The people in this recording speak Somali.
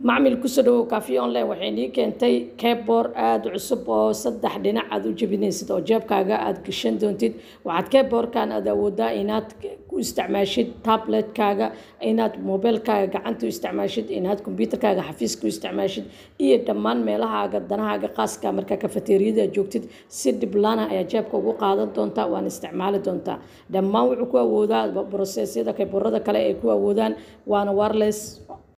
macmil kusoo dhawow kafi online waxay nii keentay keboor aada cusub oo saddex dhinac aad u jebinaysid oo jeebkaaga aad gashan doontid waxaad keboorkan aada awoodaa inaad ku isticmaashid tabletkaaga inaad mobeelkaaga gacanta u isticmaashid inaad kombyuutarkaaga xafiiska u isticmaashid iyo dhammaan meelahaaga danahaaga qaaska markaa kafateeriyada joogtid si dhiblaana ah ayaa jeebka ugu qaadan doontaa waana isticmaali doontaa dhammaan wuxuu ku awoodaa brosesyada keboorada kale ay ku awoodaan waana warles